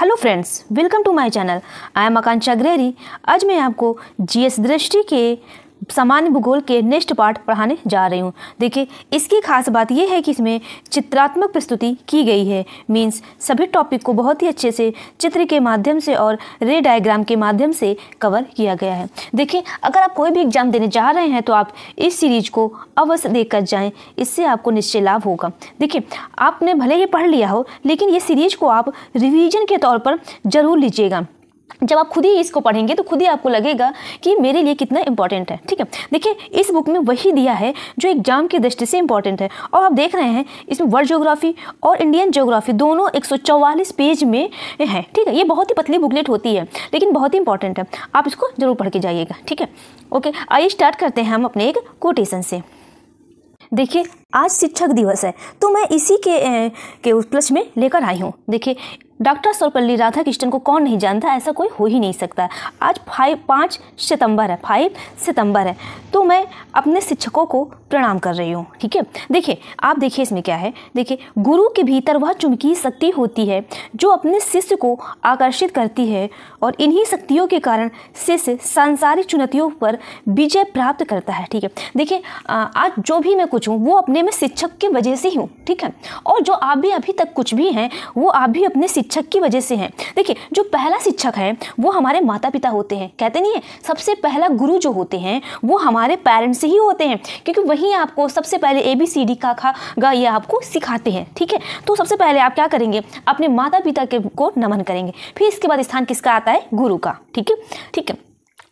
Hello friends welcome to my channel I am Akanksha ग्रेरी आज मैं आपको जीएस दृष्टि के सामान्य भूगोल के नेक्स्ट पार्ट पढ़ाने जा रही हूँ देखिए इसकी खास बात यह है कि इसमें चित्रात्मक प्रस्तुति की गई है मीन्स सभी टॉपिक को बहुत ही अच्छे से चित्र के माध्यम से और रे डायग्राम के माध्यम से कवर किया गया है देखिए अगर आप कोई भी एग्जाम देने जा रहे हैं तो आप इस सीरीज को अवश्य देख कर जाएँ इससे आपको निश्चय लाभ होगा देखिए आपने भले ही पढ़ लिया हो लेकिन ये सीरीज को आप रिविज़न के तौर पर ज़रूर लीजिएगा जब आप खुद ही इसको पढ़ेंगे तो खुद ही आपको लगेगा कि मेरे लिए कितना इंपॉर्टेंट है ठीक है देखिए इस बुक में वही दिया है जो एग्जाम की दृष्टि से इंपॉर्टेंट है और आप देख रहे हैं इसमें वर्ल्ड ज्योग्राफी और इंडियन ज्योग्राफी दोनों एक पेज में है ठीक है ये बहुत ही पतली बुकलेट होती है लेकिन बहुत ही इंपॉर्टेंट है आप इसको ज़रूर पढ़ के जाइएगा ठीक है ओके आइए स्टार्ट करते हैं हम अपने एक कोटेशन से देखिए आज शिक्षक दिवस है तो मैं इसी के ए, के प्लस में लेकर आई हूँ देखिए डॉक्टर सर्वपल्ली राधाकृष्णन को कौन नहीं जानता ऐसा कोई हो ही नहीं सकता आज फाइव पाँच सितंबर है फाइव सितंबर है तो मैं अपने शिक्षकों को प्रणाम कर रही हूँ ठीक है देखिए आप देखिए इसमें क्या है देखिए गुरु के भीतर वह चुंबकीय शक्ति होती है जो अपने शिष्य को आकर्षित करती है और इन्हीं शक्तियों के कारण शिष्य सांसारिक चुनौतियों पर विजय प्राप्त करता है ठीक है देखिए आज जो भी मैं कुछ हूँ वो अपने में शिक्षक की वजह से ही हूँ ठीक है और जो आप भी अभी तक कुछ भी हैं वो आप भी अपने शिक्षक की वजह से हैं देखिए जो पहला शिक्षक है वो हमारे माता पिता होते हैं कहते नहीं है सबसे पहला गुरु जो होते हैं वो हमारे पेरेंट्स ही होते हैं क्योंकि वही आपको सबसे पहले ए बी सी डी का खा गा ये आपको सिखाते हैं ठीक है तो सबसे पहले आप क्या करेंगे अपने माता पिता के को नमन करेंगे फिर इसके बाद स्थान किसका आता है गुरु का ठीक है ठीक है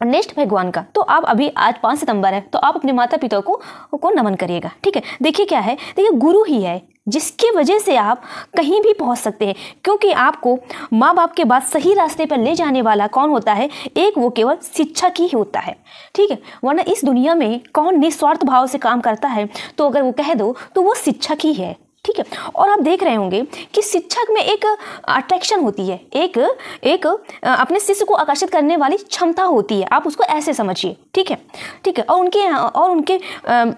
नेक्स्ट भगवान का तो आप अभी आज पाँच सितंबर है तो आप अपने माता पिता को को नमन करिएगा ठीक है देखिए क्या है देखिए गुरु ही है जिसकी वजह से आप कहीं भी पहुंच सकते हैं क्योंकि आपको माँ बाप के बाद सही रास्ते पर ले जाने वाला कौन होता है एक वो केवल शिक्षा की ही होता है ठीक है वरना इस दुनिया में कौन निस्वार्थ भाव से काम करता है तो अगर वो कह दो तो वो शिक्षा की है ठीक है और आप देख रहे होंगे कि शिक्षक में एक अट्रैक्शन होती है एक एक अपने शिष्य को आकर्षित करने वाली क्षमता होती है आप उसको ऐसे समझिए ठीक है ठीक है और उनके और उनके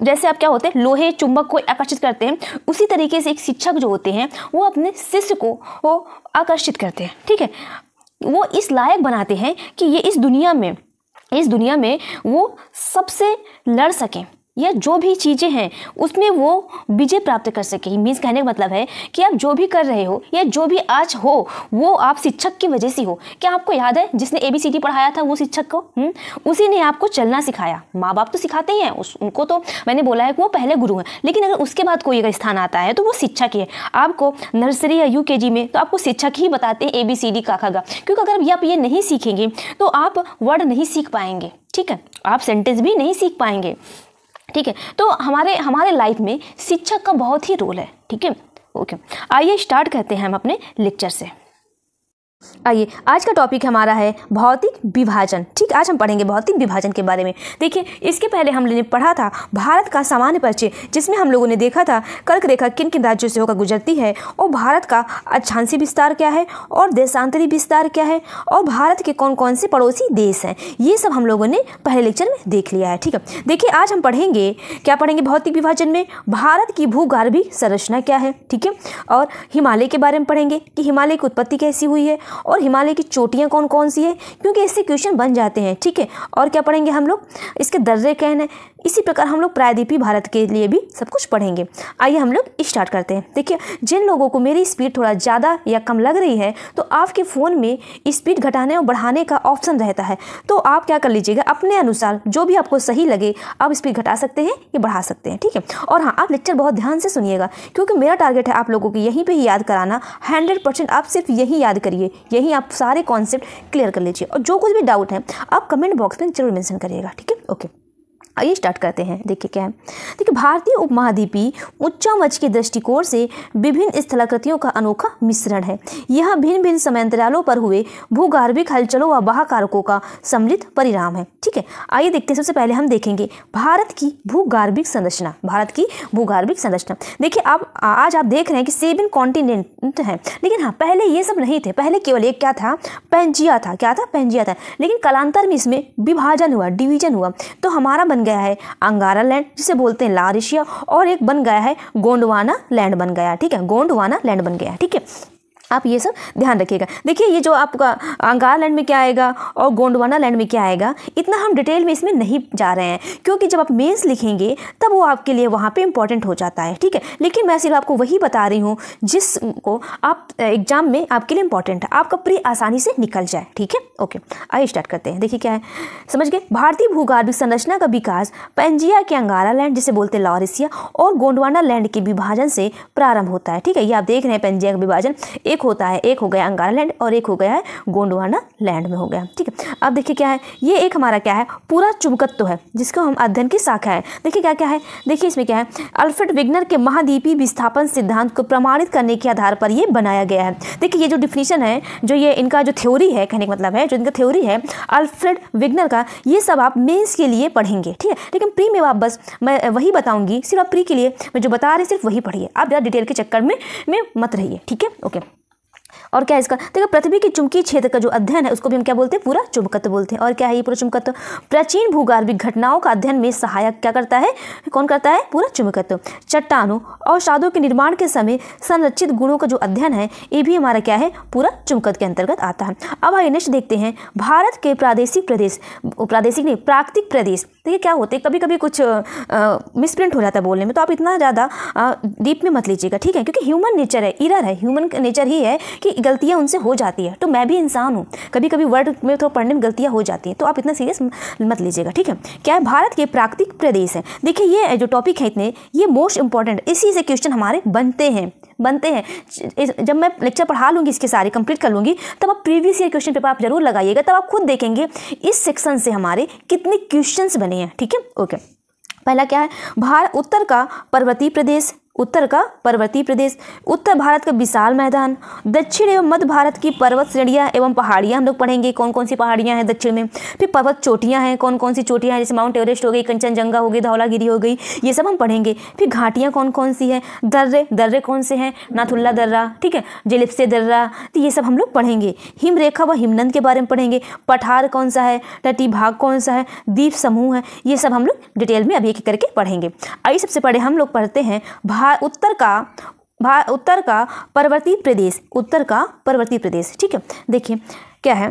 जैसे आप क्या होते हैं लोहे चुंबक को आकर्षित करते हैं उसी तरीके से एक शिक्षक जो होते हैं वो अपने शिष्य को वो आकर्षित करते हैं ठीक है वो इस लायक बनाते हैं कि ये इस दुनिया में इस दुनिया में वो सबसे लड़ सकें या जो भी चीज़ें हैं उसमें वो विजय प्राप्त कर सके मीन्स कहने का मतलब है कि आप जो भी कर रहे हो या जो भी आज हो वो आप शिक्षक की वजह से हो क्या आपको याद है जिसने ए बी सी डी पढ़ाया था वो शिक्षक को हुँ? उसी ने आपको चलना सिखाया माँ बाप तो सिखाते ही हैं उस उनको तो मैंने बोला है कि वो पहले गुरु हैं लेकिन अगर उसके बाद कोई अगर स्थान आता है तो वो शिक्षक ही है आपको नर्सरी या यू के जी में तो आपको शिक्षक ही बताते हैं ए बी सी डी काका का क्योंकि अगर आप ये नहीं सीखेंगे तो आप वर्ड नहीं सीख पाएंगे ठीक है आप सेंटेंस भी नहीं सीख पाएंगे ठीक है तो हमारे हमारे लाइफ में शिक्षक का बहुत ही रोल है ठीक है ओके आइए स्टार्ट करते हैं हम अपने लेक्चर से आइए आज का टॉपिक हमारा है भौतिक विभाजन ठीक आज हम पढ़ेंगे भौतिक विभाजन के बारे में देखिए इसके पहले हम लोगों ने पढ़ा था भारत का सामान्य परिचय जिसमें हम लोगों ने देखा था कर्क रेखा किन किन राज्यों से होकर गुजरती है और भारत का अच्छांसी विस्तार क्या है और देशांतरी विस्तार क्या है और भारत के कौन कौन से पड़ोसी देश हैं ये सब हम लोगों ने पहले लेक्चर में देख लिया है ठीक है देखिए आज हम पढ़ेंगे क्या पढ़ेंगे भौतिक विभाजन में भारत की भूगर्भी संरचना क्या है ठीक है और हिमालय के बारे में पढ़ेंगे कि हिमालय की उत्पत्ति कैसी हुई है और हिमालय की चोटियाँ कौन कौन सी है क्योंकि इससे क्वेश्चन बन जाते हैं ठीक है और क्या पढ़ेंगे हम लोग इसके दर्रे कहने इसी प्रकार हम लोग प्रायद्वीपी भारत के लिए भी सब कुछ पढ़ेंगे आइए हम लोग स्टार्ट करते हैं देखिए जिन लोगों को मेरी स्पीड थोड़ा ज़्यादा या कम लग रही है तो आपके फ़ोन में स्पीड घटाने और बढ़ाने का ऑप्शन रहता है तो आप क्या कर लीजिएगा अपने अनुसार जो भी आपको सही लगे आप स्पीड घटा सकते हैं या बढ़ा सकते हैं ठीक है और हाँ आप लेक्चर बहुत ध्यान से सुनिएगा क्योंकि मेरा टारगेट है आप लोगों को यहीं पर ही याद कराना हंड्रेड आप सिर्फ यही याद करिए यही आप सारे कॉन्सेप्ट क्लियर कर लीजिए और जो कुछ भी डाउट है आप कमेंट बॉक्स में जरूर मैंशन करिएगा ठीक है ओके आइए स्टार्ट करते हैं देखिए क्या है देखिए भारतीय उपमहाद्वीपीय उच्चावच के दृष्टिकोण से विभिन्न स्थलाकृतियों का अनोखा मिश्रण है यह भिन्न भिन्न समयांतरालों पर हुए भूगार्भिक हलचलों व बाहकारकों का सम्मिलित परिणाम है ठीक है आइए देखते हैं सबसे पहले हम देखेंगे भारत की भूगार्भिक संरचना भारत की भूगार्भिक संरचना देखिए आप आज आप देख रहे हैं कि सेवन कॉन्टिनेंट हैं लेकिन हाँ पहले ये सब नहीं थे पहले केवल एक क्या था पेंजिया था क्या था पेंजिया था लेकिन कलांतर में इसमें विभाजन हुआ डिवीजन हुआ तो हमारा बन गया है अंगारा लैंड जिसे बोलते हैं लारिशिया और एक बन गया है गोंडवाना लैंड बन गया ठीक है गोंडवाना लैंड बन गया ठीक है आप ये सब ध्यान रखिएगा देखिए ये जो आपका अंगार लैंड में क्या आएगा और गोंडवाना लैंड में क्या आएगा इतना हम डिटेल में इसमें नहीं जा रहे हैं क्योंकि जब आप मेंस लिखेंगे तब वो आपके लिए वहाँ पे इंपॉर्टेंट हो जाता है ठीक है लेकिन मैं सिर्फ आपको वही बता रही हूँ जिसको आप एग्जाम में आपके लिए इंपॉर्टेंट है आपका प्री आसानी से निकल जाए ठीक है ओके आइए स्टार्ट करते हैं देखिए क्या है समझ गए भारतीय भूगर्भिक संरचना का विकास पेंजिया के अंगारा लैंड जिसे बोलते हैं लॉरिसिया और गोंडवाना लैंड के विभाजन से प्रारंभ होता है ठीक है ये आप देख रहे हैं पेंजिया का विभाजन एक होता है एक हो गया अंगारा लैंड और एक हो गया है गोंडवाना लैंड में हो गया ठीक है अब देखिए क्या है ये एक हमारा क्या है पूरा चुबकत्व है जिसको हम अध्ययन की शाखा है देखिए क्या क्या है देखिए इसमें क्या है अल्फ्रेड विग्नर के महाद्वीपीय विस्थापन सिद्धांत को प्रमाणित करने के आधार पर यह बनाया गया है देखिए ये जो डिफिनीशन है जो ये इनका जो थ्योरी है कहने का मतलब है जो इनका थ्योरी है अल्फ्रेड विग्नर का ये सब आप मेन्स के लिए पढ़ेंगे ठीक है लेकिन प्री में आप बस मैं वही बताऊंगी सिर्फ आप प्री के लिए मैं जो बता रही सिर्फ वही पढ़िए आप ज़्यादा डिटेल के चक्कर में में मत रहिए ठीक है ओके okay. और क्या है इसका देखो पृथ्वी के चुंबकीय क्षेत्र का जो अध्ययन है उसको भी हम क्या बोलते हैं पूरा चुंबकत्व बोलते हैं और क्या है ये पूरा चुंबकत्व प्राचीन भूगर्भिक घटनाओं का अध्ययन में सहायक क्या करता है कौन करता है पूरा चुंबकत्व चट्टानों और शादों के निर्माण के समय संरक्षित गुणों का जो अध्ययन है ये भी हमारा क्या है पूरा चुंबकत्व के अंतर्गत आता है अब आइए नेक्स्ट देखते हैं भारत के प्रादेशिक प्रदेश प्रादेशिक नहीं प्राकृतिक प्रदेश देखिए क्या होते हैं कभी कभी कुछ मिसप्रिंट हो जाता है बोलने में तो आप इतना ज़्यादा डीप में मत लीजिएगा ठीक है क्योंकि ह्यूमन नेचर है इरर है ह्यूमन नेचर ही है कि गलतियाँ उनसे हो जाती है तो मैं भी इंसान हूँ कभी कभी वर्ड में थोड़ा पढ़ने में गलतियाँ हो जाती हैं तो आप इतना सीरियस मत लीजिएगा ठीक है क्या है भारत के प्राकृतिक प्रदेश हैं देखिए ये जो टॉपिक है इतने ये मोस्ट इंपॉर्टेंट इसी से क्वेश्चन हमारे बनते हैं बनते हैं जब मैं लेक्चर पढ़ा लूँगी इसके सारे कंप्लीट कर लूँगी तब आप प्रीवियस ईयर क्वेश्चन पेपर आप जरूर लगाइएगा तब आप खुद देखेंगे इस सेक्शन से हमारे कितने क्वेश्चंस बने हैं ठीक है ओके पहला क्या है भारत उत्तर का पर्वतीय प्रदेश उत्तर का पर्वतीय प्रदेश उत्तर भारत का विशाल मैदान दक्षिण एवं मध्य भारत की पर्वत श्रेणियाँ एवं पहाड़ियाँ हम लोग पढ़ेंगे कौन कौन सी पहाड़ियाँ हैं दक्षिण में फिर पर्वत चोटियाँ हैं कौन कौन सी चोटियाँ हैं जैसे माउंट एवरेस्ट हो गई कंचनजंगा हो गई धौलागिरी हो गई ये सब हम पढ़ेंगे फिर घाटियाँ कौन कौन सी हैं दर्रे दर्रे कौन से हैं नाथुल्ला दर्रा ठीक है जिलिप्से दर्रा तो ये सब हम लोग पढ़ेंगे हिमरेखा व हिमनंद के बारे में पढ़ेंगे पठार कौन सा है तटी भाग कौन सा है द्वीप समूह है ये सब हम लोग डिटेल में अभी एक करके पढ़ेंगे आई सबसे पहले हम लोग पढ़ते हैं भारत भा उत्तर का भा उत्तर का पर्वतीय प्रदेश उत्तर का पर्वतीय प्रदेश ठीक है देखिए क्या है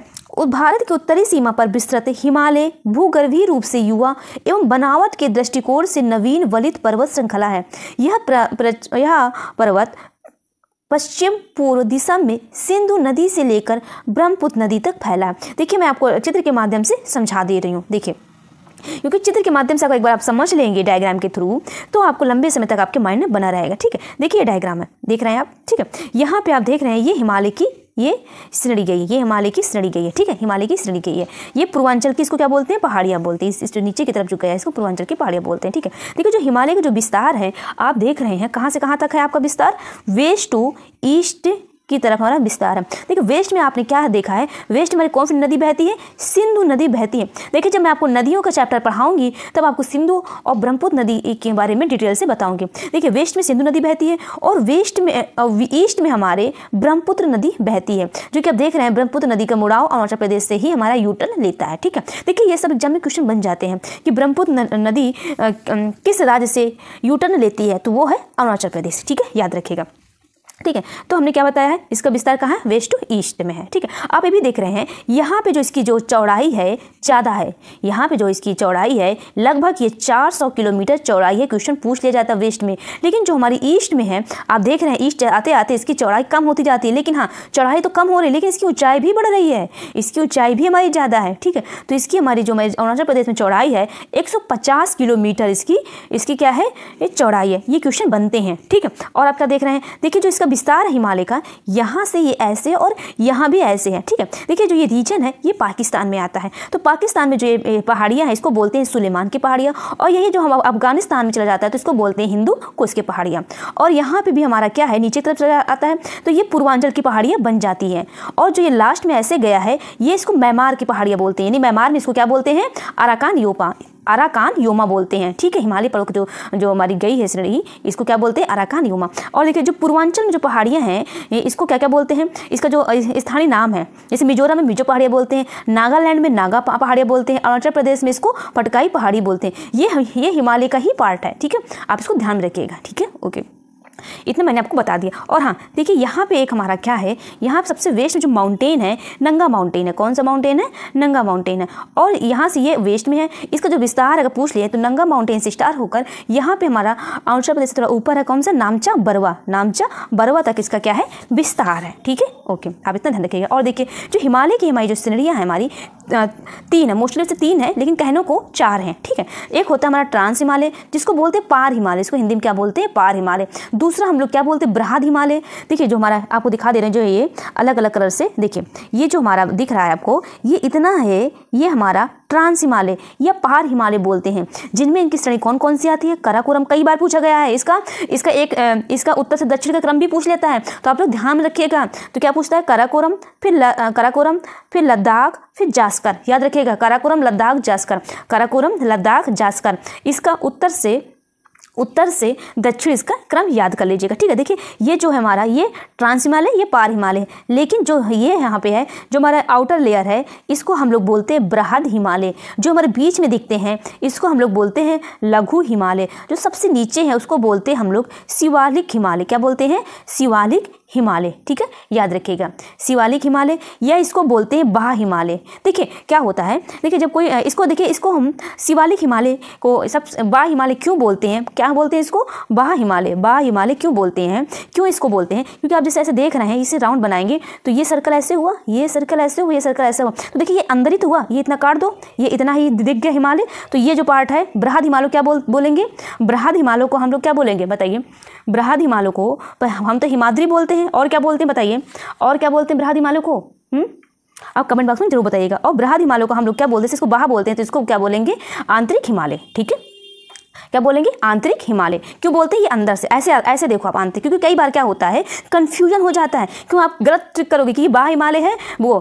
भारत की उत्तरी सीमा पर विस्तृत हिमालय भूगर्भीय रूप से युवा एवं बनावट के दृष्टिकोण से नवीन वलित पर्वत श्रृंखला है यह प्र, प्र, यह पर्वत पश्चिम पूर्व दिशा में सिंधु नदी से लेकर ब्रह्मपुत्र नदी तक फैला है देखिए मैं आपको चित्र के माध्यम से समझा दे रही हूँ देखिए क्योंकि चित्र के माध्यम से अगर एक बार आप समझ लेंगे डायग्राम के थ्रू तो आपको लंबे समय तक आपके माइंड में बना रहेगा ठीक है देखिए डायग्राम है देख रहे हैं आप ठीक है यहाँ पर आप देख रहे हैं ये हिमालय की ये श्रेणी गई है ये हिमालय की श्रेणी गई है ठीक है हिमालय की श्रेणी गई है ये पूर्वांचल की इसको क्या बोलते हैं पहाड़ियाँ बोलते हैं इस, इस नीचे की तरफ जो गया है इसको पूर्वांचल की पहाड़ियाँ बोलते हैं ठीक है देखिए जो हिमालय का जो विस्तार है आप देख रहे हैं कहाँ से कहाँ तक है आपका विस्तार वेस्ट टू ईस्ट की तरफ हमारा विस्तार है देखिए वेस्ट में आपने क्या देखा है वेस्ट हमारी कौन सी नदी बहती है सिंधु नदी बहती है देखिए जब मैं आपको नदियों का चैप्टर पढ़ाऊंगी तब आपको सिंधु और ब्रह्मपुत्र नदी के बारे में डिटेल से बताऊंगी देखिए वेस्ट में सिंधु नदी बहती है और वेस्ट में ईस्ट में हमारे ब्रह्मपुत्र नदी बहती है जो कि आप देख रहे हैं ब्रह्मपुत्र नदी का मुड़ाव अरुणाचल प्रदेश से ही हमारा यूटर्न लेता है ठीक है देखिए ये सब एग्जाम में क्वेश्चन बन जाते हैं कि ब्रह्मपुत्र नदी किस राज्य से यूटर्न लेती है तो वो है अरुणाचल प्रदेश ठीक है याद रखेगा ठीक है तो हमने क्या बताया है इसका विस्तार कहाँ है वेस्ट टू ईस्ट में है ठीक है आप ये भी देख रहे हैं यहाँ पे जो इसकी जो चौड़ाई है ज़्यादा है यहाँ पे जो इसकी चौड़ाई है लगभग ये 400 किलोमीटर चौड़ाई है क्वेश्चन पूछ लिया जाता है वेस्ट में लेकिन जो हमारी ईस्ट में है आप देख रहे हैं ईस्ट आते आते इसकी चौड़ाई कम होती जाती है लेकिन हाँ चौड़ाई तो कम हो रही है लेकिन इसकी ऊँचाई भी बढ़ रही है इसकी ऊँचाई भी हमारी ज़्यादा है ठीक है तो इसकी हमारी जो अरुणाचल प्रदेश में चौड़ाई है एक किलोमीटर इसकी इसकी क्या है ये चौड़ाई है ये क्वेश्चन बनते हैं ठीक है और आपका देख रहे हैं देखिए जो इसका इसका तो विस्तार हिमालय का यहाँ से ये ऐसे और यहाँ भी ऐसे है ठीक है देखिए जो ये रीजन है ये पाकिस्तान में आता है तो पाकिस्तान में जो ये पहाड़ियाँ हैं इसको बोलते हैं सुलेमान की पहाड़ियाँ और यही जो हम अफगानिस्तान में चला जाता है तो इसको बोलते हैं हिंदू कुछ के पहाड़ियाँ और यहाँ पर भी हमारा क्या है नीचे तरफ चला आता है तो ये पूर्वांचल की पहाड़ियाँ बन जाती हैं और जो ये लास्ट में ऐसे गया है ये इसको मैमार की पहाड़ियाँ बोलते हैं यानी मैमार में इसको क्या बोलते हैं अराकान योपा अराकान योमा बोलते हैं ठीक है हिमालय पर्वत जो जो हमारी गई है श्रेणी इसको क्या बोलते हैं अराकान योमा और देखिए जो पूर्वांचल में जो पहाड़ियाँ हैं इसको क्या क्या बोलते हैं इसका जो स्थानीय नाम है जैसे मिजोरम में मिजो पहाड़ियाँ बोलते हैं नागालैंड में नागा पहाड़ियाँ बोलते हैं अरुणाचल प्रदेश में इसको पटकाई पहाड़ी बोलते हैं ये ये हिमालय का ही पार्ट है ठीक है आप इसको ध्यान में रखिएगा ठीक है ओके इतना मैंने आपको बता दिया और हाँ देखिए यहाँ पे एक हमारा क्या है यहाँ सबसे वेस्ट जो माउंटेन है नंगा माउंटेन है कौन सा माउंटेन है नंगा माउंटेन है और यहाँ से ये वेस्ट में है इसका जो विस्तार अगर पूछ लिया तो नंगा माउंटेन से स्टार होकर यहाँ पे हमारा आंसर प्रदेश थोड़ा ऊपर है कौन सा नामचा बरवा नामचा बरवा तक इसका क्या है विस्तार है ठीक है ओके आप इतना ध्यान रखिएगा और देखिए जो हिमालय की हमारी जो सीनरियाँ हैं हमारी तीन है मोस्टली से तीन है लेकिन कहनों को चार हैं ठीक है एक होता है हमारा ट्रांस हिमालय जिसको बोलते हैं पार हिमालय इसको हिंदी में क्या बोलते हैं पार हिमालय दूसरा हम लोग क्या बोलते हैं बृहद हिमालय देखिए जो हमारा आपको दिखा दे रहे हैं जो है ये अलग अलग कलर से देखिए ये जो हमारा दिख रहा है आपको ये इतना है ये हमारा ट्रांस हिमालय या पार हिमालय बोलते हैं जिनमें इनकी श्रेणी कौन कौन सी आती है कराकोरम कई बार पूछा गया है इसका इसका एक इसका उत्तर से दक्षिण का क्रम भी पूछ लेता है तो आप लोग ध्यान रखिएगा तो क्या पूछता है कराकोरम फिर कराकोरम फिर लद्दाख फिर जास्कर याद रखिएगा काराकोरम लद्दाख जास्कर काराकोरम लद्दाख जास्कर इसका उत्तर से उत्तर से दक्षिण इसका क्रम याद कर लीजिएगा ठीक है देखिए ये जो है हमारा ये ट्रांस हिमालय ये पार हिमालय लेकिन जो ये यहाँ पे है जो हमारा आउटर लेयर है इसको हम लोग बोलते हैं बृहद हिमालय जो हमारे बीच में दिखते हैं इसको हम लोग बोलते हैं लघु हिमालय जो सबसे नीचे हैं उसको बोलते हैं हम लोग शिवालिक हिमालय क्या बोलते हैं शिवालिक हिमालय ठीक है याद रखिएगा शिवालिक हिमालय या इसको बोलते हैं बाह हिमालय देखिए क्या होता है देखिए जब कोई इसको देखिए इसको हम शिवालिक हिमालय को सब बाह हिमालय क्यों बोलते हैं क्या क्या बोलते हैं इसको बा हिमालय बा हिमालय क्यों बोलते हैं क्यों इसको बोलते हैं क्योंकि आप जैसे ऐसे देख रहे हैं इसे राउंड बनाएंगे तो ये सर्कल ऐसे हुआ ये सर्कल ऐसे हुआ ये सर्कल ऐसे हुआ तो देखिए ये अंदर ही तो हुआ ये इतना काट दो ये इतना ही दिख गया हिमालय तो ये जो पार्ट है बृहद हिमालय क्या बोल बोलेंगे बृहद हिमालय को हम लोग क्या बोलेंगे बताइए बृहद हिमालय को हम तो हिमाद्री बोलते हैं और क्या बोलते हैं बताइए और क्या बोलते हैं बृहद हिमालय को आप कमेंट बॉक्स में जरूर बताइएगा और बृहद हिमालय को हम लोग क्या बोलते हैं इसको बाहा बोलते हैं तो इसको क्या बोलेंगे आंतरिक हिमालय ठीक है क्या बोलेंगे आंतरिक हिमालय क्यों बोलते हैं ये अंदर से ऐसे ऐसे देखो आप आंतरिक क्योंकि कई बार क्या होता है कंफ्यूजन हो जाता है क्यों आप गलत ट्रिक करोगे कि बाह हिमालय है वो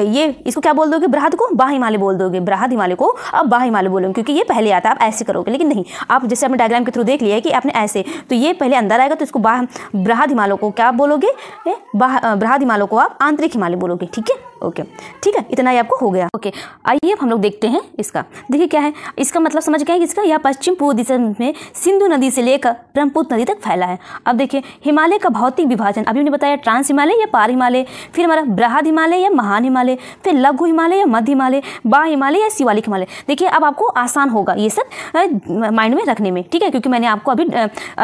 ये इसको क्या बोल दोगे ब्राह को बाह हिमालय बोल दोगे ब्राह हिमालय को आप बाह हिमालय बोलोगे क्योंकि ये पहले आता है आप ऐसे करोगे लेकिन नहीं आप जैसे आपने डायग्राम के थ्रू देख लिया है कि आपने ऐसे तो ये पहले अंदर आएगा तो इसको बाह ब्राह हिमालय को क्या बोलोगे ब्राह हिमालय को आप आंतरिक हिमालय बोलोगे ठीक है ओके ठीक है इतना ही आपको हो गया ओके आइए हम लोग देखते हैं इसका देखिए क्या है इसका मतलब समझ गए इसका यह पश्चिम पूर्व दिशा में सिंधु नदी से लेकर ब्रह्मपुत्र नदी तक फैला है अब देखिए हिमालय का भौतिक विभाजन अभी हमने बताया ट्रांस हिमालय या पार हिमालय फिर हमारा बृहद हिमालय या महान हिमालय फिर लघु हिमालय या मध्य हिमालय बा हिमालय या शिवालिक हिमालय देखिए अब आपको आसान होगा ये सब माइंड में रखने में ठीक है क्योंकि मैंने आपको अभी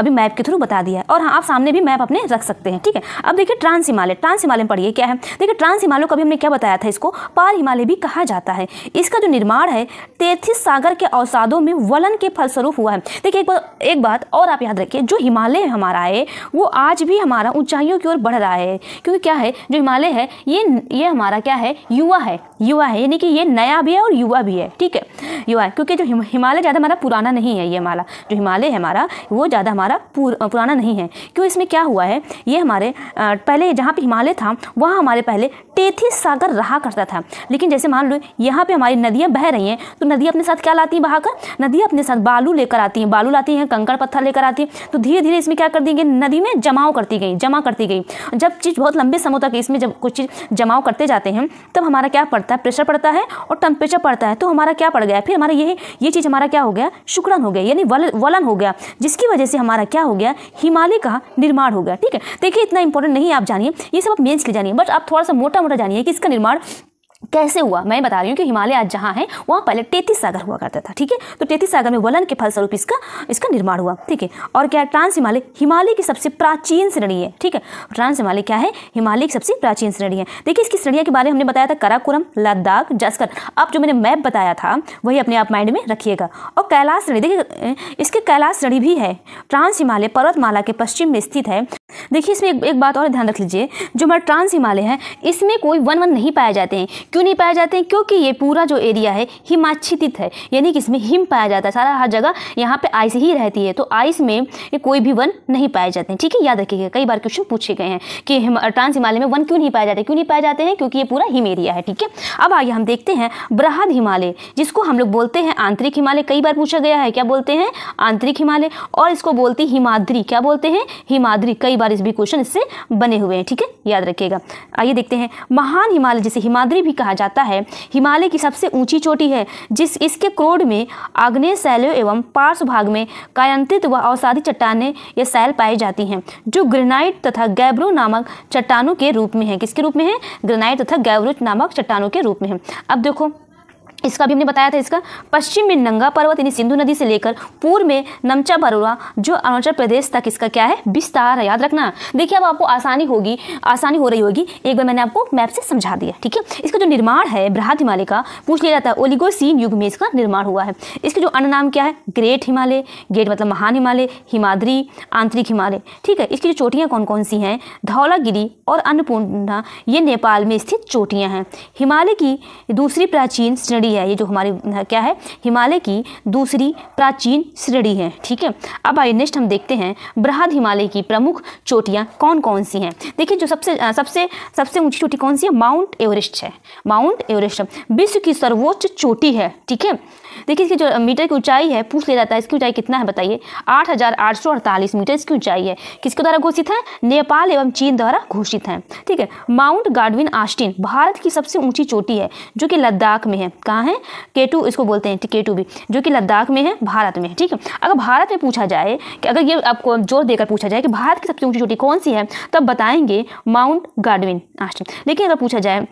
अभी मैप के थ्रू बता दिया है और हाँ आप सामने भी मैप अपने रख सकते हैं ठीक है अब देखिए ट्रांस हिमालय ट्रांस हिमालय में पढ़िए क्या है देखिए ट्रांस हिमालय को अभी हमने क्या क्या बताया था इसको पार हिमालय भी कहा जाता है इसका जो निर्माण है तेथिस सागर के अवसादों में वलन के फलस्वरूप हुआ है देखिए एक बात एक बात और आप याद रखिए जो हिमालय हमारा है वो आज भी हमारा ऊंचाइयों की ओर बढ़ रहा है क्योंकि क्या है जो हिमालय है ये ये हमारा क्या है युवा है युवा है यानी कि ये नया भी है और युवा भी है ठीक है युवा है क्योंकि जो हिमालय ज़्यादा हमारा पुराना नहीं है ये हमारा जो हिमालय है हमारा वो ज़्यादा हमारा पुराना नहीं है क्यों इसमें क्या हुआ है ये हमारे पहले जहाँ पे हिमालय था वहाँ हमारे पहले टेथी सागर रहा करता था लेकिन जैसे मान लो यहाँ पर हमारी नदियाँ बह रही हैं तो नदियाँ अपने साथ क्या लाती हैं बहाकर नदियाँ अपने साथ बालू लेकर आती हैं बालू लाती हैं कंकड़ पत्थर लेकर आती हैं तो धीरे धीरे इसमें क्या कर दी गई नदी में जमाव करती गई जमा करती गई जब चीज़ बहुत लंबे समय तक इसमें जब कुछ चीज़ जमाव करते जाते हैं तब हमारा क्या पड़ता पड़ता है प्रेशर पड़ता है और टेम्परेचर पड़ता है तो हमारा क्या पड़ गया फिर हमारा ये ये चीज़ हमारा क्या हो गया शुक्रन हो गया यानी वल, वलन हो गया जिसकी वजह से हमारा क्या हो गया हिमालय का निर्माण हो गया ठीक है देखिए इतना इंपॉर्टेंट नहीं आप जानिए ये सब आप मेन्स के जानिए बट आप थोड़ा सा मोटा मोटा जानिए कि इसका निर्माण कैसे हुआ मैं बता रही हूँ कि हिमालय आज जहाँ है वहाँ पहले तेतीस सागर हुआ करता था ठीक है तो तेतीस सागर में वलन के फलस्वरूप इसका इसका निर्माण हुआ ठीक है और क्या ट्रांस हिमालय हिमालय की सबसे प्राचीन श्रेणी है ठीक है ट्रांस हिमालय क्या है हिमालय की सबसे प्राचीन श्रेणी है देखिए इसकी श्रेणिया के बारे में हमने बताया था कराकुरम लद्दाख जस्कर अब जो मैंने मैप बताया था वही अपने आप माइंड में रखिएगा और कैलाश श्रेणी देखिए इसके कैलाश श्रेणी भी है ट्रांस हिमालय पर्वतमाला के पश्चिम में स्थित है देखिए इसमें एक, एक बात और ध्यान रख लीजिए जो हमारे ट्रांस हिमालय है इसमें कोई वन वन नहीं पाए जाते हैं क्यों नहीं पाए जाते हैं क्योंकि ये पूरा जो एरिया है हिमाच्छितित है यानी कि इसमें हिम पाया जाता है सारा हर जगह यहाँ पर आइस ही रहती है तो आइस में कोई भी वन नहीं पाए जाते हैं ठीक है याद रखिएगा कई बार क्वेश्चन पूछे गए हैं कि ट्रांस हिमालय में वन क्यों नहीं पाए जाते क्यों नहीं पाए जाते हैं क्योंकि ये पूरा हिम एरिया है ठीक है अब आगे हम देखते हैं बृहद हिमालय जिसको हम लोग बोलते हैं आंतरिक हिमालय कई बार पूछा गया है क्या बोलते हैं आंतरिक हिमालय और इसको बोलती हिमाद्री क्या बोलते हैं हिमाद्री कई बार हमारे भी क्वेश्चन इससे बने हुए हैं ठीक है याद रखिएगा आइए देखते हैं महान हिमालय जिसे हिमाद्री भी कहा जाता है हिमालय की सबसे ऊंची चोटी है जिस इसके क्रोड में आग्नेय शैलों एवं पार्श्व भाग में कायांतित व औसाधी चट्टाने या शैल पाई जाती हैं जो ग्रेनाइट तथा गैब्रो नामक चट्टानों के रूप में है किसके रूप में है ग्रेनाइट तथा गैब्रो नामक चट्टानों के रूप में है अब देखो इसका भी हमने बताया था इसका पश्चिम में नंगा पर्वत यानी सिंधु नदी से लेकर पूर्व में नमचा बरुआ जो अरुणाचल प्रदेश तक इसका क्या है विस्तार है याद रखना देखिए अब आपको आसानी होगी आसानी हो रही होगी एक बार मैंने आपको मैप से समझा दिया ठीक है इसका जो निर्माण है बृहद हिमालय का पूछ लिया जाता है ओलिगोसीन युग में इसका निर्माण हुआ है इसके जो अन्य नाम क्या है ग्रेट हिमालय ग्रेट मतलब महान हिमालय हिमाद्री आंतरिक हिमालय ठीक है इसकी जो चोटियाँ कौन कौन सी हैं धौलागिरी और अन्नपूर्णा ये नेपाल में स्थित चोटियाँ हैं हिमालय की दूसरी प्राचीन श्रेणी हिमालय ये जो हमारी क्या है हिमालय की दूसरी प्राचीन श्रेणी है ठीक है अब आइए नेक्स्ट हम देखते हैं बृहद हिमालय की प्रमुख चोटियाँ कौन कौन सी हैं देखिए जो सबसे सबसे सबसे ऊँची चोटी कौन सी है माउंट एवरेस्ट है माउंट एवरेस्ट विश्व की सर्वोच्च चोटी है ठीक है देखिए इसकी जो मीटर की ऊंचाई है पूछ लिया जाता है इसकी ऊंचाई कितना है बताइए आठ हजार आठ सौ अड़तालीस मीटर इसकी ऊंचाई है किसके द्वारा घोषित है नेपाल एवं चीन द्वारा घोषित है ठीक है माउंट गार्डविन आस्टिन भारत की सबसे ऊंची चोटी है जो कि लद्दाख में है कहाँ कहाँ है के इसको बोलते हैं के भी जो कि लद्दाख में है भारत में ठीक है अगर भारत में पूछा जाए कि अगर ये आपको जोर देकर पूछा जाए कि भारत की सबसे ऊँची चोटी कौन सी है तब बताएंगे माउंट गाडविन आश्रम लेकिन अगर पूछा जाए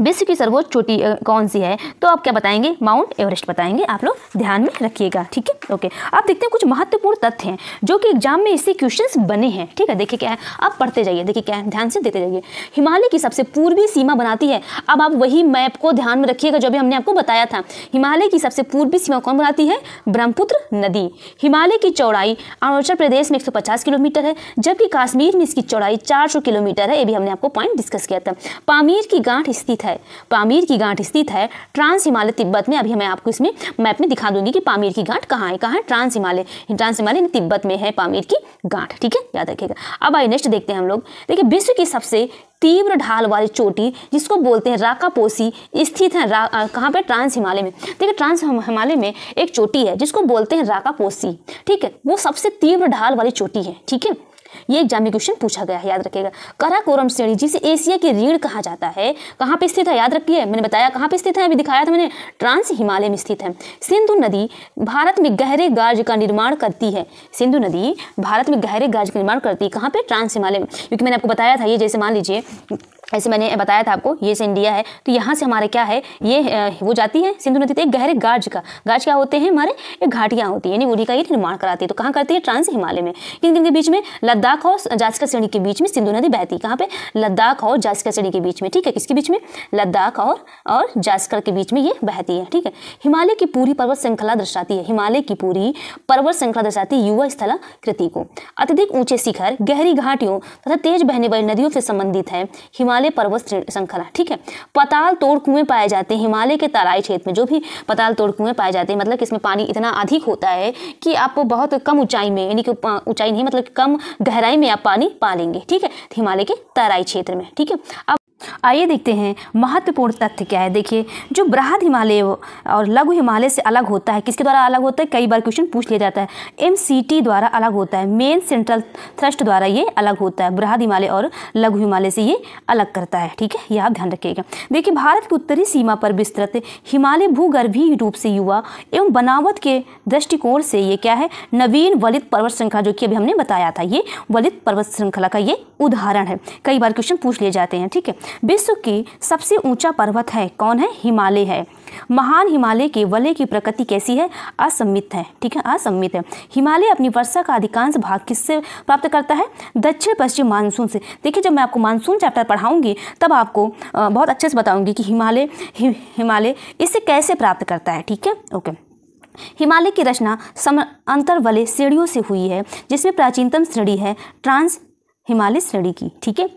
विश्व की सर्वोच्च चोटी कौन सी है तो आप क्या बताएंगे माउंट एवरेस्ट बताएंगे आप लोग ध्यान में रखिएगा ठीक है ओके अब देखते हैं कुछ महत्वपूर्ण तथ्य हैं जो कि एग्जाम में इससे क्वेश्चंस बने हैं ठीक है देखिए क्या है आप पढ़ते जाइए देखिए क्या है ध्यान से देते जाइए हिमालय की सबसे पूर्वी सीमा बनाती है अब आप वही मैप को ध्यान में रखिएगा जो भी हमने आपको बताया था हिमालय की सबसे पूर्वी सीमा कौन बनाती है ब्रह्मपुत्र नदी हिमालय की चौड़ाई अरुणाचल प्रदेश में एक किलोमीटर है जबकि काश्मीर में इसकी चौड़ाई चार किलोमीटर है ये भी हमने आपको पॉइंट डिस्कस किया था पामीर की गांठ स्थित है है पामीर की गांठ स्थित है ट्रांस हिमालय तिब्बत में अभी मैं आपको इसमें मैप में दिखा दूंगी कि पामीर की गांठ कहाँ है कहाँ है ट्रांस हिमालय ट्रांस हिमालय तिब्बत में है पामीर की गांठ ठीक है याद रखेगा अब आई नेक्स्ट देखते हैं हम लोग देखिए विश्व की सबसे तीव्र ढाल वाली चोटी जिसको बोलते हैं राकापोसी स्थित है रा, कहाँ पे ट्रांस हिमालय में देखिए ट्रांस हिमालय में एक चोटी है जिसको बोलते हैं राकापोसी ठीक है वो सबसे तीव्र ढाल वाली चोटी है ठीक है ये एग्जाम में क्वेश्चन पूछा गया है याद रखिएगा कराकोरम श्रेणी जिसे एशिया की रीढ़ कहा जाता है कहाँ पे स्थित है याद रखिए मैंने बताया कहाँ पे स्थित है अभी दिखाया था मैंने ट्रांस हिमालय में स्थित है सिंधु नदी भारत में गहरे गार्ज का निर्माण करती है सिंधु नदी भारत में गहरे गार्ज का निर्माण करती है कहाँ पे ट्रांस हिमालय में क्योंकि मैंने आपको बताया था ये जैसे मान लीजिए ऐसे मैंने बताया था आपको ये इंडिया है तो यहाँ से हमारे क्या है ये वो जाती है सिंधु नदी एक गहरे गार्ज का गार्ज क्या होते हैं हमारे ये घाटियाँ होती है यानी उड़ी का ये निर्माण कराती है तो कहाँ करती है ट्रांस हिमालय में किन किन के बीच में लद्दाख और जासका श्रेणी के बीच में सिंधु नदी बहती है कहाँ पे लद्दाख और जासका श्रेणी के बीच में ठीक है किसके बीच में लद्दाख और और जासकर के बीच में ये बहती है ठीक है हिमालय की पूरी पर्वत श्रृंखला दर्शाती है हिमालय की पूरी पर्वत श्रृंखला दर्शाती है युवा स्थला कृति को अत्यधिक ऊंचे शिखर गहरी घाटियों तथा तेज बहने वाली नदियों से संबंधित है हिमालय हिमालय पर्वत श्रृंखला ठीक है पताल तोड़ कुएं पाए जाते हैं हिमालय के तराई क्षेत्र में जो भी पताल तोड़ कुएं पाए जाते हैं मतलब इसमें पानी इतना अधिक होता है कि आप बहुत कम ऊंचाई में यानी कि ऊंचाई नहीं मतलब कम गहराई में आप पानी पालेंगे ठीक है हिमालय के तराई क्षेत्र में ठीक है अब आइए देखते हैं महत्वपूर्ण तथ्य क्या है देखिए जो बृहद हिमालय और लघु हिमालय से अलग होता है किसके द्वारा अलग होता है कई बार क्वेश्चन पूछ लिया जाता है एम द्वारा अलग होता है मेन सेंट्रल थ्रस्ट द्वारा ये अलग होता है बृहद हिमालय और लघु हिमालय से ये अलग करता है ठीक है यह आप ध्यान रखिएगा देखिए भारत की उत्तरी सीमा पर विस्तृत हिमालय भूगर्भीय रूप से युवा एवं बनावट के दृष्टिकोण से ये क्या है नवीन वलित पर्वत श्रृंखला जो कि अभी हमने बताया था ये वलित पर्वत श्रृंखला का ये उदाहरण है कई बार क्वेश्चन पूछ लिए जाते हैं ठीक है विश्व के सबसे ऊंचा पर्वत है कौन है हिमालय है महान हिमालय के वलय की प्रकृति कैसी है असम्मित है ठीक है असमित है हिमालय अपनी वर्षा का अधिकांश भाग किससे प्राप्त करता है दक्षिण पश्चिम मानसून से देखिए जब मैं आपको मानसून चैप्टर पढ़ाऊंगी तब आपको बहुत अच्छे से बताऊंगी कि हिमालय हिमालय इसे कैसे प्राप्त करता है ठीक है ओके हिमालय की रचना सम अंतर वाले श्रेणियों से हुई है जिसमें प्राचीनतम श्रेणी है ट्रांस हिमालय श्रेणी की ठीक है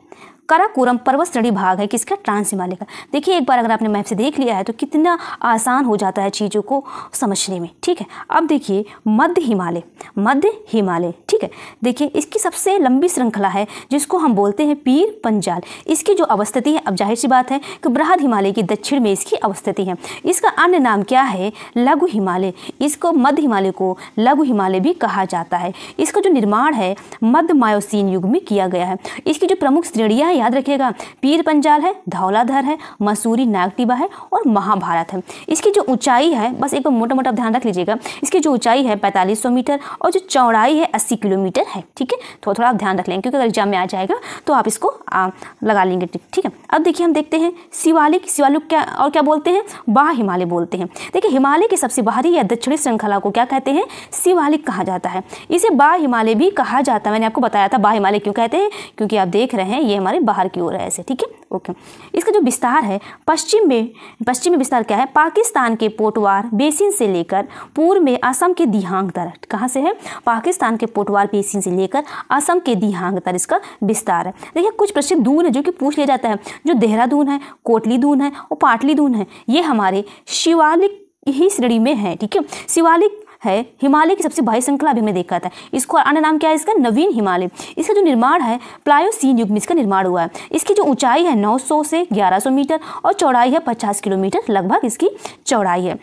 कराकोरम पर्वत श्रेणी भाग है किसका ट्रांस हिमालय का देखिए एक बार अगर आपने मैप से देख लिया है तो कितना आसान हो जाता है चीज़ों को समझने में ठीक है अब देखिए मध्य हिमालय मध्य हिमालय ठीक है देखिए इसकी सबसे लंबी श्रृंखला है जिसको हम बोलते हैं पीर पंजाल इसकी जो अवस्थिति है अब जाहिर सी बात है कि बृहद हिमालय की दक्षिण में इसकी अवस्थिति है इसका अन्य नाम क्या है लघु हिमालय इसको मध्य हिमालय को लघु हिमालय भी कहा जाता है इसका जो निर्माण है मध्य मायोसीन युग में किया गया है इसकी जो प्रमुख श्रेणियाँ याद रखिएगा पीर पंजाल है धौलाधर है मसूरी नागटिबा है और महाभारत है इसकी जो ऊंचाई है बस एक बार मोटा मोटा ध्यान रख लीजिएगा इसकी जो ऊंचाई है पैंतालीस मीटर और जो चौड़ाई है अस्सी किलोमीटर है ठीक है थोड़ा थोड़ा आप ध्यान रख लेंगे क्योंकि अगर एग्जाम में आ जाएगा तो आप इसको आ, लगा लेंगे ठीक है अब देखिए हम देखते हैं शिवालिक शिवालिक क्या और क्या बोलते हैं बाह हिमालय बोलते हैं देखिए हिमालय की सबसे बाहरी या दक्षिणी श्रृंखला को क्या कहते हैं शिवालिक कहा जाता है इसे बाह हिमालय भी कहा जाता है मैंने आपको बताया था बाह हिमालय क्यों कहते हैं क्योंकि आप देख रहे हैं ये हमारे में बाहर की ओर है ऐसे ठीक है ओके इसका जो विस्तार है पश्चिम में पश्चिम में विस्तार क्या है पाकिस्तान के पोटवार बेसिन से लेकर पूर्व में असम के दिहांग तर कहाँ से है पाकिस्तान के पोटवार बेसिन से लेकर असम के दिहांग तर इसका विस्तार है देखिए कुछ प्रश्न दून है जो कि पूछ लिया जाता है जो देहरादून है कोटली दून है और पाटली दून है ये हमारे शिवालिक ही श्रेणी में है ठीक है शिवालिक है हिमालय की सबसे भारी श्रृंखला भी हमने देखा था इसको अन्य नाम क्या है इसका नवीन हिमालय इसका जो निर्माण है प्लायोसीन युग में इसका निर्माण हुआ है इसकी जो ऊंचाई है 900 से 1100 मीटर और चौड़ाई है 50 किलोमीटर लगभग इसकी चौड़ाई है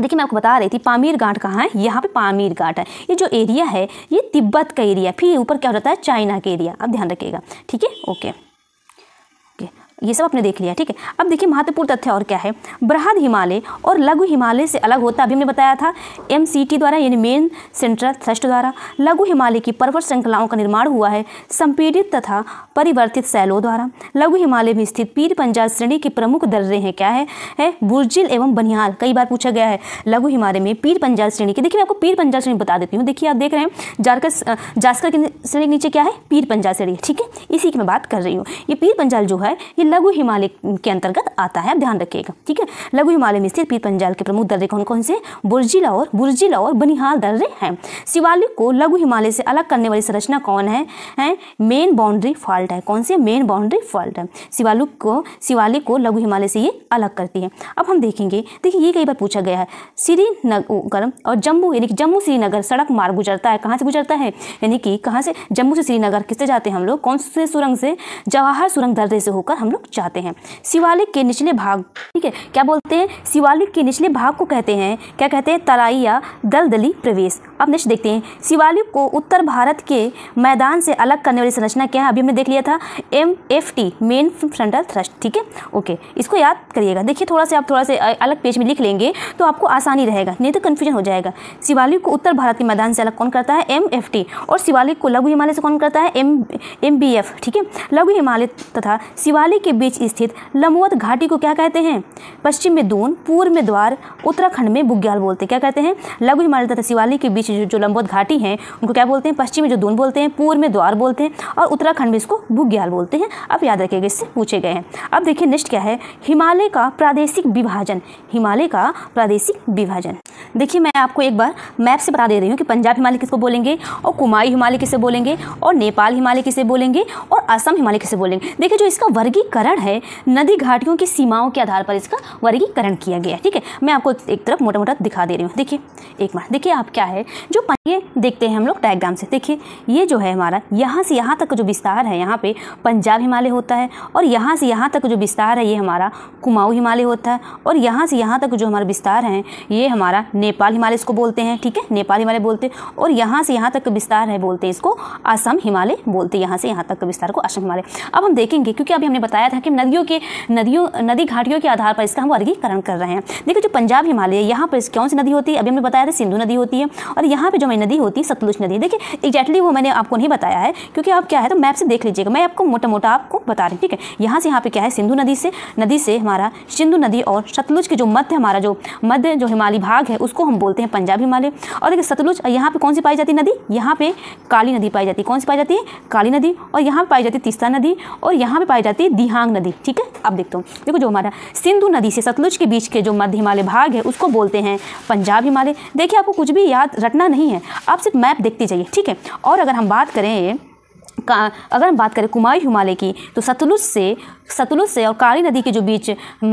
देखिए मैं आपको बता रही थी पामीर घाट कहाँ है यहाँ पे पामीर घाट है ये जो एरिया है ये तिब्बत का एरिया फिर ऊपर क्या हो जाता है चाइना का एरिया आप ध्यान रखिएगा ठीक है ओके ये सब आपने देख लिया ठीक है अब देखिए महत्वपूर्ण तथ्य और क्या है बृहद हिमालय और लघु हिमालय से अलग होता अभी हमने बताया था एम द्वारा यानी मेन सेंट्रल थ्रस्ट द्वारा लघु हिमालय की पर्वत श्रृंखलाओं का निर्माण हुआ है संपीड़ित तथा परिवर्तित सैलों द्वारा लघु हिमालय में स्थित पीर पंजाब श्रेणी के प्रमुख दर्रे हैं क्या है है बुर्जिल एवं बनिहाल कई बार पूछा गया है लघु हिमालय में पीर पंजाल श्रेणी की देखिए मैं आपको पीर पंजाल श्रेणी बता देती हूँ देखिए आप देख रहे हैं जारकर जास्कर के श्रेणी के नीचे क्या है पीर पंजाब श्रेणी ठीक है इसी की मैं बात कर रही हूँ ये पीर पंजाल जो है ये लघु हिमालय के अंतर्गत आता है आप ध्यान रखिएगा ठीक है लघु हिमालय में स्थित पीर पंजाल के प्रमुख दर्रे कौन कौन से बुर्जिला और बुर्जिला और बनिहाल दर्रे हैं शिवालिक को लघु हिमालय से अलग करने वाली संरचना कौन है मेन बाउंड्री फॉल्ट है कौन से मेन बाउंड्री फॉल्ट है शिवालिक को शिवालिक को लघु हिमालय से ये अलग करती है अब हम देखेंगे देखिए ये कई बार पूछा गया है श्रीनगर और जम्मू यानी कि जम्मू श्रीनगर सड़क मार्ग गुजरता है कहाँ से गुजरता है यानी कि कहाँ से जम्मू से श्रीनगर किससे जाते हैं हम लोग कौन से सुरंग से जवाहर सुरंग दर्रे से होकर हम लोग जाते हैं शिवालिक के निचले भाग ठीक है क्या बोलते हैं शिवालिक के निचले भाग को कहते हैं क्या कहते हैं तराई या दलदली प्रवेश अब नेक्स्ट देखते हैं शिवालिक को उत्तर भारत के मैदान से अलग करने वाली संरचना क्या है अभी हमने देख लिया था M F T main frontal thrust ठीक है ओके इसको याद करिएगा देखिए थोड़ा सा आप थोड़ा सा अलग पेज में लिख लेंगे तो आपको आसानी रहेगा नहीं तो कन्फ्यूजन हो जाएगा शिवालिक को उत्तर भारत के मैदान से अलग कौन करता है एम एफ टी और शिवालिक को लघु हिमालय से कौन करता है एम एम बी एफ ठीक है लघु हिमालय तथा शिवालिक के बीच स्थित लंबवत घाटी को क्या कहते हैं पश्चिम में दून पूर्व में द्वार उत्तराखंड में बुग्याल बोलते हैं क्या कहते हैं लघु हिमालय तथा शिवालिक के बीच जो लंबवत घाटी है उनको क्या बोलते हैं पश्चिम में जो दून बोलते हैं पूर्व में द्वार बोलते हैं और उत्तराखंड में इसको बुग्याल बोलते हैं अब याद रखेगा इससे पूछे गए हैं अब देखिए नेक्स्ट क्या है हिमालय का प्रादेशिक विभाजन हिमालय का प्रादेशिक विभाजन देखिए मैं आपको एक बार मैप से बता दे रही हूँ कि पंजाब हिमालय किसको बोलेंगे और कुमाई हिमालय किसे बोलेंगे और नेपाल हिमालय किसे बोलेंगे और असम हिमालय किसे बोलेंगे देखिए जो इसका वर्गीकरण वर्गीकरण है नदी घाटियों की सीमाओं के आधार पर इसका वर्गीकरण किया गया है ठीक है मैं आपको एक तरफ मोटा मोटा दिखा दे रही हूँ देखिए एक मिनट देखिए आप क्या है जो ये देखते हैं हम लोग डायग्राम से देखिए ये जो है हमारा यहाँ से यहाँ तक जो विस्तार है यहाँ पे पंजाब हिमालय होता है और यहाँ से यहाँ तक जो विस्तार है ये हमारा कुमाऊँ हिमालय होता है और यहाँ से यहाँ तक जो हमारा विस्तार है ये हमारा नेपाल हिमालय इसको बोलते हैं ठीक है नेपाल हिमालय बोलते हैं और यहाँ से यहाँ तक विस्तार है बोलते हैं इसको असम हिमालय बोलते हैं यहाँ से यहाँ तक विस्तार को असम हिमालय अब हम देखेंगे क्योंकि अभी हमने बताया बताया था कि नदियों के नदियों नदी घाटियों के आधार पर इसका हम वर्गीकरण कर रहे हैं देखिए जो पंजाब हिमालय है यहाँ पर कौन सी नदी होती है अभी हमने बताया था सिंधु नदी होती है और यहाँ पर जो हमारी नदी होती है सतलुज नदी देखिए एक्जैक्टली वो मैंने आपको नहीं बताया है क्योंकि आप क्या है तो मैप से देख लीजिएगा मैं आपको मोटा मोटा आपको बता रही हूँ ठीक है यहाँ से यहाँ पर क्या है सिंधु नदी से नदी से हमारा सिंधु नदी और सतलुज के जो मध्य हमारा जो मध्य जो हिमालय भाग है उसको हम बोलते हैं पंजाब हिमालय और देखिए सतलुज यहाँ पर कौन सी पाई जाती है नदी यहाँ पर काली नदी पाई जाती है कौन सी पाई जाती है काली नदी और यहाँ पर पाई जाती है तीस्ता नदी और यहाँ पर पाई जाती है दीहा सिंधांग नदी ठीक है अब देखते हूँ देखो जो हमारा सिंधु नदी से सतलुज के बीच के जो मध्य हिमालय भाग है उसको बोलते हैं पंजाब हिमालय देखिए आपको कुछ भी याद रटना नहीं है आप सिर्फ मैप देखते जाइए ठीक है और अगर हम बात करें का अगर हम बात करें कुमाऊँ हिमालय की तो सतलुज से सतलुज से और काली नदी के जो बीच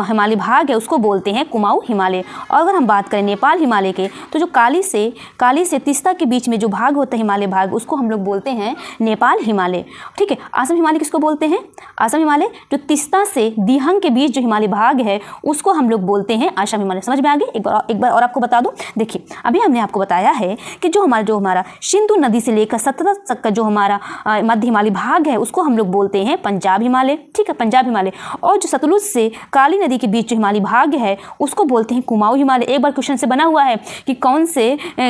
हिमालय भाग है उसको बोलते हैं कुमाऊँ हिमालय और अगर हम बात करें नेपाल हिमालय के तो जो काली से काली से तीस्ता के बीच में जो भाग होता है हिमालय भाग उसको हम लोग बोलते हैं नेपाल हिमालय ठीक है आसम हिमालय किसको बोलते हैं आसम हिमालय जो तीस्ता से दिहंग के बीच जो हिमालय भाग है उसको हम लोग बोलते हैं आसम हिमालय समझ में आ गए एक बार एक बार और आपको बता दूँ देखिए अभी हमने आपको बताया है कि जो हमारा जो हमारा सिंधु नदी से लेकर सतलज तक का जो हमारा मध्य हिमालय भाग है उसको हम लोग बोलते हैं पंजाब हिमालय ठीक है पंजाब पंजाब हिमालय और जो सतलुज से काली नदी के बीच जो हिमालय भाग है उसको बोलते हैं कुमाऊं हिमालय एक बार क्वेश्चन से बना हुआ है कि कौन से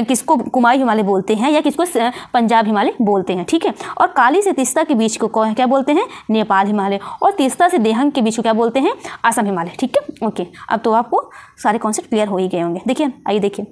किसको कुमाऊ हिमालय बोलते हैं या किसको पंजाब हिमालय बोलते हैं ठीक है और काली से तीस्ता के बीच को क्या बोलते हैं नेपाल हिमालय और तीस्ता से देहंग के बीच को क्या बोलते हैं असम हिमालय ठीक है ओके अब तो आपको सारे कॉन्सेप्ट क्लियर हो ही गए होंगे देखिए आइए देखिए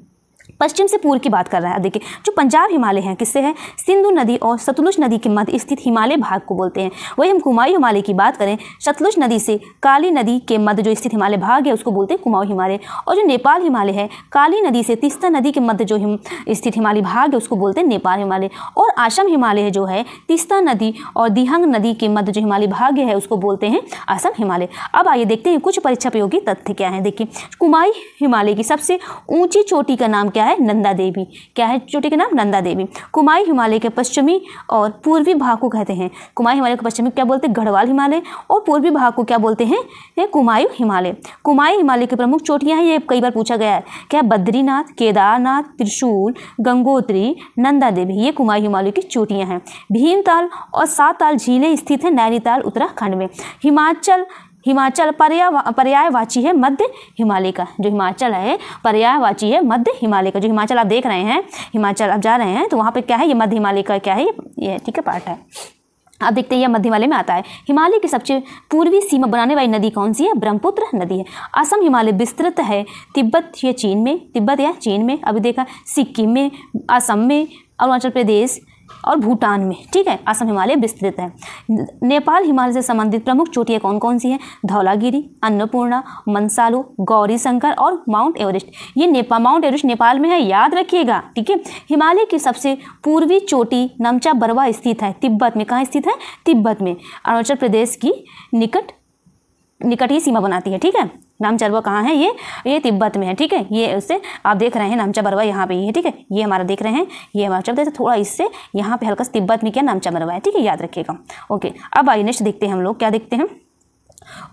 पश्चिम से पूर्व की बात कर रहा है देखिए जो पंजाब हिमालय हैं किससे है सिंधु नदी और सतलुज नदी के मध्य स्थित हिमालय भाग को बोलते हैं वही हम कुमाऊ हिमालय की बात करें सतलुज नदी से काली नदी के मध्य जो स्थित हिमालय भाग है उसको बोलते हैं कुमाऊँ हिमालय और जो नेपाल हिमालय है काली नदी से तिस्ता नदी के मध्य जो हिम स्थित हिमालय भाग है उसको बोलते हैं नेपाल हिमालय और आसम हिमालय जो है तिस्ता नदी और दिहंग नदी के मध्य जो हिमालय भाग है उसको बोलते हैं असम हिमालय अब आइए देखते हैं कुछ परीक्षा प्रयोगी तथ्य क्या है देखिए कुमाई हिमालय की सबसे ऊंची चोटी का नाम क्या है है नंदा देवी क्या है चोटी का नाम नंदा देवी कुमाई हिमालय के पश्चिमी और पूर्वी भाग को कहते हैं कुमाई हिमालय के पश्चिमी क्या बोलते हैं गढ़वाल हिमालय और पूर्वी भाग को क्या बोलते हैं ये कुमायूं हिमालय कुमाई हिमालय की प्रमुख चोटियाँ हैं ये कई बार पूछा गया है क्या बद्रीनाथ केदारनाथ त्रिशूल गंगोत्री नंदा देवी ये कुमाई हिमालय की चोटियाँ हैं भीमताल और सात ताल झीलें स्थित हैं नैनीताल उत्तराखंड में हिमाचल हिमाचल पर्यायवाची है मध्य हिमालय का जो हिमाचल है पर्यायवाची है मध्य हिमालय का जो हिमाचल आप देख रहे हैं हिमाचल आप जा रहे हैं तो वहाँ पे क्या है ये मध्य हिमालय का क्या है ये ठीक है पार्ट है आप देखते हैं यह मध्य हिमालय में आता है हिमालय की सबसे पूर्वी सीमा बनाने वाली नदी कौन सी है ब्रह्मपुत्र नदी है असम हिमालय विस्तृत है तिब्बत या चीन में तिब्बत या चीन में अभी देखा सिक्किम में असम में अरुणाचल प्रदेश और भूटान में ठीक है असम हिमालय विस्तृत है नेपाल हिमालय से संबंधित प्रमुख चोटियाँ कौन कौन सी हैं धौलागिरी अन्नपूर्णा मनसालो गौरी शंकर और माउंट एवरेस्ट ये नेपाल माउंट एवरेस्ट नेपाल में है याद रखिएगा ठीक है हिमालय की सबसे पूर्वी चोटी नमचा बरवा स्थित है तिब्बत में कहाँ स्थित है तिब्बत में अरुणाचल प्रदेश की निकट निकट ही सीमा बनाती है ठीक है नामचा बरवा कहाँ है ये ये तिब्बत में है ठीक है ये उससे आप देख रहे हैं नामचा बरवा यहाँ पे ही है ठीक है ये हमारा देख रहे हैं ये हमारा शब्द है तो थोड़ा इससे यहाँ पे हल्का तिब्बत में क्या नामचा बरवा है ठीक है याद रखिएगा ओके अब आइए नेक्स्ट देखते हैं हम लोग क्या देखते हैं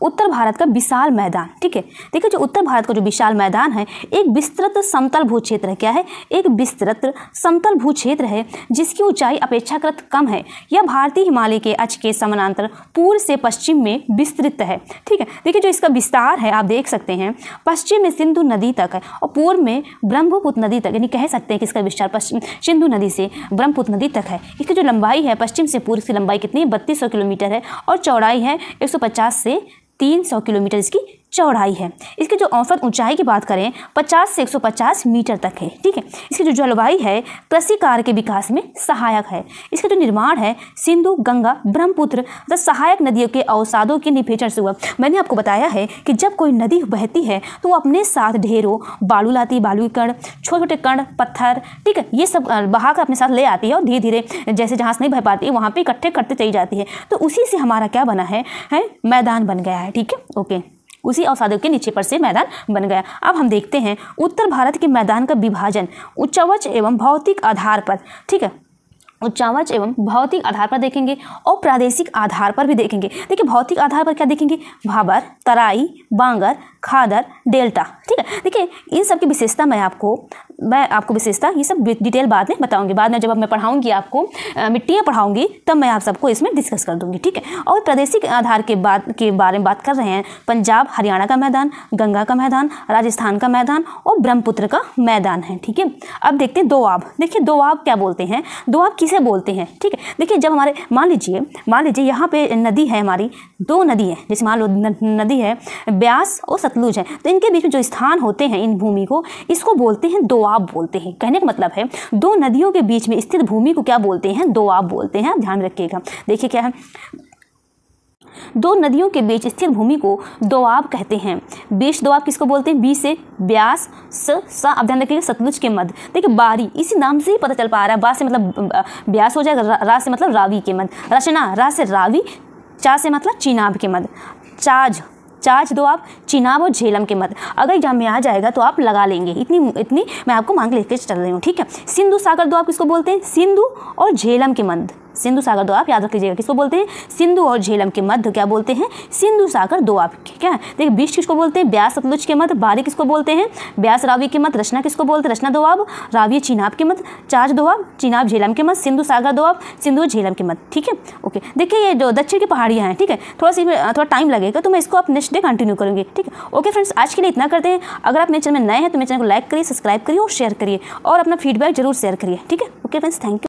उत्तर भारत का विशाल मैदान ठीक है देखिए जो उत्तर भारत का जो विशाल मैदान है एक विस्तृत समतल भू क्षेत्र क्या है एक विस्तृत समतल भू क्षेत्र है जिसकी ऊंचाई अपेक्षाकृत कम है यह भारतीय हिमालय के अच के समानांतर पूर्व से पश्चिम में विस्तृत है ठीक है देखिए जो इसका विस्तार है आप देख सकते हैं पश्चिम में सिंधु नदी तक है और पूर्व में ब्रह्मपुत्र नदी तक यानी कह सकते हैं कि इसका विस्तार पश्चिम सिंधु नदी से ब्रह्मपुत्र नदी तक है इसकी जो लंबाई है पश्चिम से पूर्व की लंबाई कितनी है बत्तीस किलोमीटर है और चौड़ाई है एक से 300 किलोमीटर इसकी चौड़ाई है इसकी जो औसत ऊंचाई की बात करें 50 से 150 मीटर तक है ठीक है इसकी जो जलवायु है कृषि कार्य के विकास में सहायक है इसका जो निर्माण है सिंधु गंगा ब्रह्मपुत्र तथा सहायक नदियों के अवसादों के निपेचर से हुआ मैंने आपको बताया है कि जब कोई नदी बहती है तो वो अपने साथ ढेरों बालू लाती बालू कण छोटे छोटे कण पत्थर ठीक है ये सब बहाकर अपने साथ ले आती है और धीरे धीरे जैसे जहाँ से नहीं बह पाती वहाँ पर इकट्ठे करते चली जाती है तो उसी से हमारा क्या बना है, है मैदान बन गया है ठीक है ओके उसी अवसादों के नीचे पर से मैदान बन गया अब हम देखते हैं उत्तर भारत के मैदान का विभाजन उच्चावच एवं भौतिक आधार पर ठीक है उच्चावच एवं भौतिक आधार पर देखेंगे और प्रादेशिक आधार पर भी देखेंगे देखिए भौतिक आधार पर क्या देखेंगे भाबर तराई बांगर खादर डेल्टा ठीक है देखिए इन सब की विशेषता मैं आपको मैं आपको विशेषता ये सब डिटेल बाद में बताऊंगी बाद में जब मैं पढ़ाऊंगी आपको मिट्टियाँ पढ़ाऊंगी तब मैं आप सबको इसमें डिस्कस कर दूंगी ठीक है और प्रादेशिक आधार के बाद के बारे में बात कर रहे हैं पंजाब हरियाणा का मैदान गंगा का मैदान राजस्थान का मैदान और ब्रह्मपुत्र का मैदान है ठीक है अब देखते हैं दो आब देखिए दो आब क्या बोलते हैं दो आब किसे बोलते हैं ठीक है देखिए जब हमारे मान लीजिए मान लीजिए यहाँ पर नदी है हमारी दो नदी है जैसे मान लो नदी है ब्यास और सतलुज है तो इनके बीच में जो स्थान होते हैं इन भूमि को इसको बोलते हैं दोआब बोलते हैं कहने का मतलब है दो नदियों के बीच में स्थित भूमि को क्या बोलते हैं दोआब बोलते हैं ध्यान रखिएगा देखिए क्या है दो नदियों के बीच स्थित भूमि को दोआब कहते हैं बेश दोआब किसको बोलते हैं बी से ब्यास स सा आप ध्यान रखिएगा सतलुज के मध्य देखिए बारी इसी नाम से ही पता चल पा रहा है बा से मतलब ब्यास हो जाएगा रा, रा से मतलब रावी के मध्य रचना रा से रावी चा से मतलब चिनाब के मध्य चाज चार्ज दो आप चिनाब और झेलम के मध्य अगर एग्जाम में आ जाएगा तो आप लगा लेंगे इतनी इतनी मैं आपको मांग लेकर चल रही हूँ ठीक है सिंधु सागर दो आप किसको बोलते हैं सिंधु और झेलम के मध्य सिंधु सागर दो आप याद रख लीजिएगा किसको बोलते हैं सिंधु और झेलम के मध्य क्या बोलते हैं सिंधु सागर दो आप क्या देखिए बीच किसको बोलते हैं ब्यास सतलुज के मध्य बारी किसको बोलते हैं ब्यास रावी के मत रचना किसको बोलते हैं रचना दोआब रावी चिनाब के मत चार्ज दोआब चिनाब झेलम के मत सिंधु सागर दोआब सिंधु झेलम के मत ठीक है ओके देखिए ये जो दक्षिण की पहाड़ियाँ हैं ठीक है थोड़ा सी थोड़ा टाइम लगेगा तो मैं इसको आप नेक्स्ट डे कंटिन्यू करूँगी ठीक है ओके फ्रेंड्स आज के लिए इतना करते हैं अगर आप मेरे चैनल में नए हैं तो मेरे चैनल को लाइक करिए सब्सक्राइब करिए और अपना फीडबैक जरूर शेयर करिए ठीक है ओके फ्रेंड्स थैंक यू